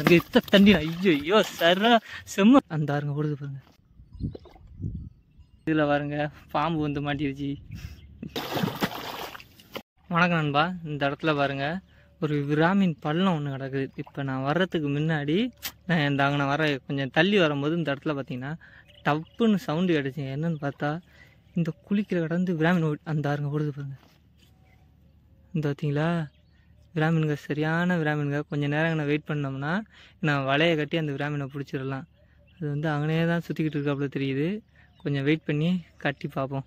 அங்கே எத்த தண்ணி ஐயோ ஐயோ சர செம்ம அந்த பாருங்க ஓடுது பாருங்க இதில் பாருங்க பாம்பு வந்து மாட்டிருச்சு வணக்கம் நண்பா இந்த இடத்துல பாருங்க ஒரு விராமின் பள்ளம் ஒன்று கிடக்குது இப்போ நான் வர்றதுக்கு முன்னாடி நான் இந்த அங்கே வர கொஞ்சம் தள்ளி வரும்போது இந்த இடத்துல பார்த்தீங்கன்னா டப்புன்னு சவுண்டு கிடச்சி என்னன்னு பார்த்தா இந்த குளிக்கிற கடந்து விராமின் அந்த பாருங்க ஓடுது பாருங்க இந்த பார்த்தீங்களா பிராமின்கள் சரியான பிராமின்கள் கொஞ்சம் நேரம் நான் வெயிட் பண்ணோம்னா நான் வலையை கட்டி அந்த பிராமினை பிடிச்சிடலாம் அது வந்து அங்கனே தான் சுற்றிக்கிட்டு இருக்காப்புல தெரியுது கொஞ்சம் வெயிட் பண்ணி கட்டி பார்ப்போம்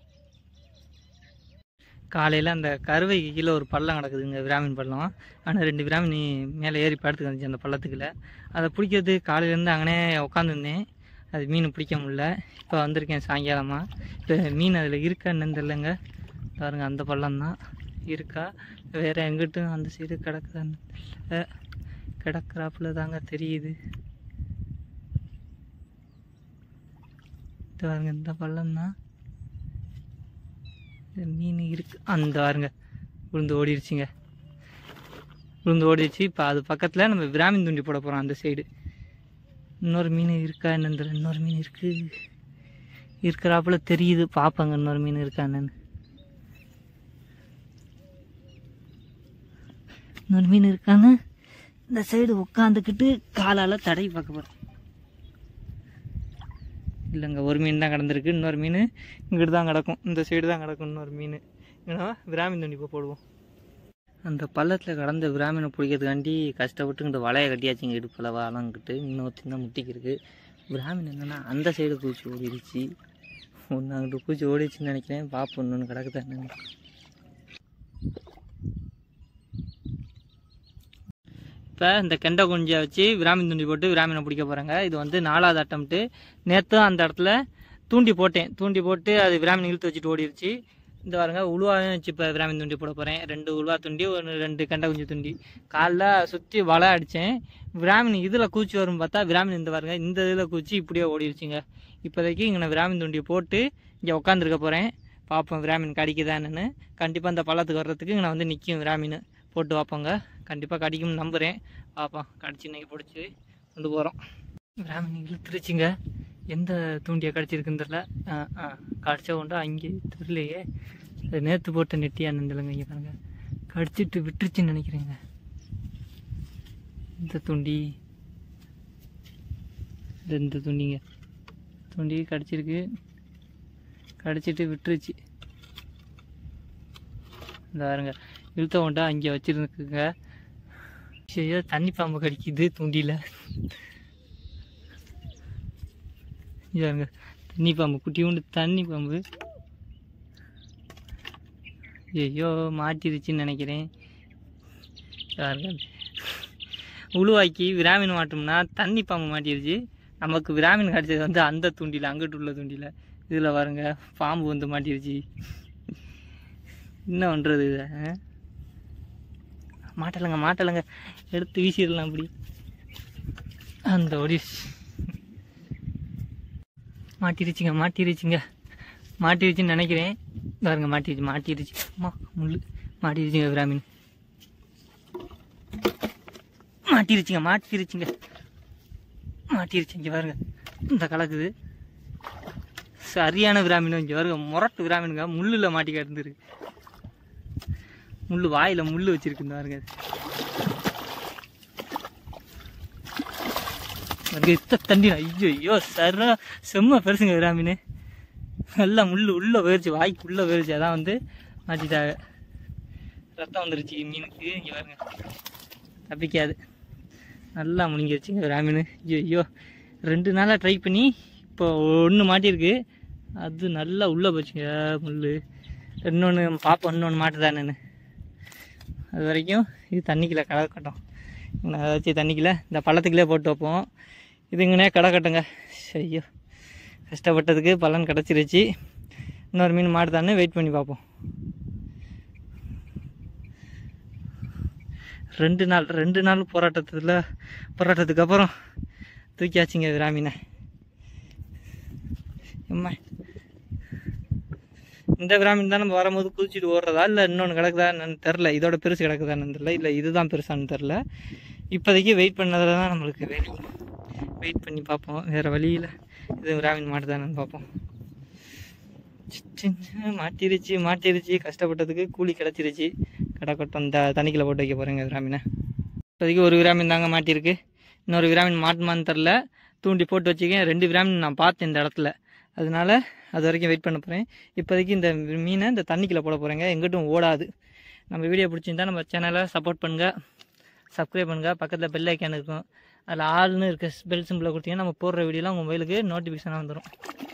காலையில் அந்த கருவைக்கு கீழே ஒரு பள்ளம் கிடக்குதுங்க விராமின் பள்ளம் ஆனால் ரெண்டு விராமினி மேலே ஏறி படுத்துக்கு வந்துச்சு அந்த பள்ளத்துக்குள்ளே அதை பிடிக்கிறது காலையிலேருந்து அங்கனே உட்காந்துருந்தேன் அது மீன் பிடிக்க முடில இப்போ வந்திருக்கேன் சாயங்காலமாக இப்போ மீன் அதில் என்னன்னு தெரிலங்க பாருங்கள் அந்த பள்ளம் தான் இருக்கா வேறு எங்கிட்டும் அந்த சைடு கிடக்குதான்னு கிடக்குறாப்புல தாங்க தெரியுது இந்த பாருங்க இந்த பள்ளம் தான் மீன் இருக்கு அந்த பாருங்க விழுந்து ஓடிடுச்சுங்க விழுந்து ஓடிடுச்சு இப்போ அது பக்கத்தில் நம்ம பிராமின் துண்டி போட போகிறோம் அந்த சைடு இன்னொரு மீன் இருக்கா என்னன்னு இன்னொரு மீன் இருக்குது இருக்கிறாப்புல தெரியுது பார்ப்பாங்க இன்னொரு மீன் இருக்கா என்னன்னு இன்னொரு மீன் இருக்கான்னு இந்த சைடு உட்காந்துக்கிட்டு காலால் தடவி பார்க்க போகிறோம் இல்லைங்க ஒரு மீன் தான் கிடந்திருக்கு இன்னொரு மீன் இங்கிட்டு தான் கிடக்கும் இந்த சைடு தான் கிடக்கும் இன்னொரு மீன் ஏன்னா கிராமின் துண்டிப்போ போடுவோம் அந்த பள்ளத்தில் கடந்த பிராமினை பிடிக்கிறதுக்காண்டி கஷ்டப்பட்டு இந்த வலையை கட்டியாச்சு இங்கே இடுப்பில் வளங்கிட்டு இன்னொருத்தன் தான் முட்டிக்கிருக்கு பிராமின் என்னென்னா அந்த சைடு பூச்சி ஓடிடுச்சு ஒன்று அங்கிட்டு பூச்சி ஓடிடுச்சுன்னு நினைக்கிறேன் பாப்பு இன்னொன்று கிடக்குதான் இப்போ இந்த கெண்டை குஞ்சியை வச்சு விராமின் துண்டி போட்டு விராமினை பிடிக்க போகிறாங்க இது வந்து நாலாவது அட்டம்ட்டு நேற்று அந்த இடத்துல தூண்டி போட்டேன் தூண்டி போட்டு அது விராமின் இழுத்து வச்சுட்டு ஓடிடுச்சு இந்த பாருங்க உழுவாவே வச்சு இப்போ விராமின் துண்டி போட போகிறேன் ரெண்டு உழுவா துண்டி ஒன்று ரெண்டு கெண்டை குஞ்சு துண்டி காலைல சுற்றி வலை அடித்தேன் விராமின் இதில் கூச்சி வரும் பார்த்தா விராமின் இந்த பாருங்கள் இந்த இதில் கூச்சி இப்படியே ஓடிடுச்சுங்க இப்போதைக்கு இங்கே நான் விராமின் துண்டி போட்டு இங்கே உட்காந்துருக்க போகிறேன் பார்ப்போம் விராமின் என்னென்னு கண்டிப்பாக இந்த பள்ளத்துக்கு வர்றதுக்கு நான் வந்து நிற்கும் விராமின் போட்டு பார்ப்போங்க கண்டிப்பாக கிடைக்கும்னு நம்புகிறேன் பார்ப்போம் கடிச்சு இன்றைக்கி பிடிச்சி கொண்டு போகிறோம் பிராமணி இழுத்துருச்சுங்க எந்த தூண்டியாக கிடச்சிருக்குன்னு தெரில ஆ ஆ கடிச்சா உண்டா அங்கே தெரிலையே அது நேற்று போட்ட நெட்டியாக தெரியலங்க இங்கே பாருங்க கடிச்சிட்டு விட்டுருச்சுன்னு நினைக்கிறேங்க இந்த தூண்டி இந்த துண்டிங்க துண்டி கடிச்சிருக்கு கடிச்சிட்டு விட்டுருச்சு இந்த பாருங்க இழுத்த உண்டா அங்கே வச்சுருந்துக்குங்க ஐயோ தண்ணி பாம்பு கடிக்குது தூண்டியில் தண்ணி பாம்பு குட்டி உண்டு தண்ணி பாம்பு ஐயோ மாட்டிருச்சுன்னு நினைக்கிறேன் உழுவாக்கி விராமின் மாட்டோம்னா தண்ணி பாம்பு மாட்டிருச்சு நமக்கு விராமின் கிடைச்சது வந்து அந்த தூண்டியில் அங்கிட்டு உள்ள தூண்டியில் இதில் பாருங்க பாம்பு வந்து மாட்டிருச்சு என்ன பண்ணுறது இதை மாட்டலைங்க மாட்டலைங்க எடுத்து வீசிடலாம் அப்படி அந்த ஒடி மாட்டிருச்சுங்க மாட்டிருச்சுங்க மாட்டிருச்சுன்னு நினைக்கிறேன் பாருங்க மாட்டிருச்சு மாட்டிருச்சு அம்மா முள் மாட்டிருச்சுங்க பிராமின் மாட்டிருச்சுங்க மாட்டிருச்சுங்க மாட்டிருச்சு இங்கே பாருங்க இந்த கலக்குது சரியான பிராமின் இங்கே பாருங்க முரட்டு பிராமினுங்க முள்ளில் மாட்டி கிடந்துருக்கு முள் வாயில் முள் வச்சுருக்குன்னு பாருங்க பாருங்க எத்த தண்டி ஐயோ ஐயோ சர செம்ம பெருசுங்க விராமின்னு நல்லா முள் உள்ளே போயிடுச்சு வாய்க்கு உள்ளே போயிடுச்சு அதான் வந்து மாற்றிட்டாங்க ரத்தம் வந்துருச்சு மீனுக்கு இங்கே பாருங்க தப்பிக்காது நல்லா முழுங்கிருச்சுங்க விராமின்னு ஐயோ ஐயோ ரெண்டு நாளாக ட்ரை பண்ணி இப்போ ஒன்று மாட்டியிருக்கு அது நல்லா உள்ளே போச்சுங்க முள் இன்னொன்று பார்ப்போம் இன்னொன்று மாட்டுதானு அது வரைக்கும் இது தண்ணிக்குள்ளே கடக்கட்டும் இங்கே ஏதாச்சும் தண்ணிக்குள்ளே இந்த பள்ளத்துக்குள்ளே போட்டு வைப்போம் இதுங்கனே கடக்கட்டுங்க ஐயோ கஷ்டப்பட்டதுக்கு பலன் கிடச்சிருச்சு இன்னொரு மீன் மாட்டுதான்னு வெயிட் பண்ணி பார்ப்போம் ரெண்டு நாள் ரெண்டு நாள் போராட்டத்தில் போராட்டத்துக்கு அப்புறம் தூக்கியாச்சுங்க விராமீனை அம்மா இந்த கிராமின் தான் நம்ம வரும்போது குதிச்சுட்டு ஓடுறதா இல்லை இன்னொன்று கிடக்குதா என்னன்னு தெரில இதோட பெருசு கிடக்குதான்னு தெரில இல்லை இதுதான் பெருசான்னு தெரில இப்போதைக்கு வெயிட் பண்ணதில் தான் நம்மளுக்கு வேணும் வெயிட் பண்ணி பார்ப்போம் வேறு வழியில் இது கிராமின் மாட்டுதானு பார்ப்போம் மாட்டிருச்சு மாட்டிருச்சு கஷ்டப்பட்டதுக்கு கூலி கிடச்சிருச்சு கடை கொட்டம் இந்த தனிக்கில் போட்டு வைக்க போகிறேங்க விராமினை இப்போதைக்கு ஒரு விராமின் தாங்க மாட்டியிருக்கு இன்னொரு விராமின் மாட்டுமான்னு தெரில தூண்டி போட்டு வச்சுக்கேன் ரெண்டு கிராமின் நான் பார்த்தேன் இந்த இடத்துல அதனால் அது வரைக்கும் வெயிட் பண்ண போகிறேன் இப்போதைக்கு இந்த மீனை இந்த தண்ணிக்குள்ளே போட போகிறேங்க எங்கிட்டும் ஓடாது நம்ம வீடியோ பிடிச்சிருந்தா நம்ம சேனலை சப்போர்ட் பண்ணுங்கள் சப்ஸ்கிரைப் பண்ணுங்கள் பக்கத்தில் பெல் ஐக்கான் இருக்கும் அதில் ஆள்னு இருக்க பெல் சிம்பிளை கொடுத்தீங்கன்னா நம்ம போடுற வீடியோலாம் உங்கள் மொபைலுக்கு நோட்டிஃபிகேஷனாக வந்துடும்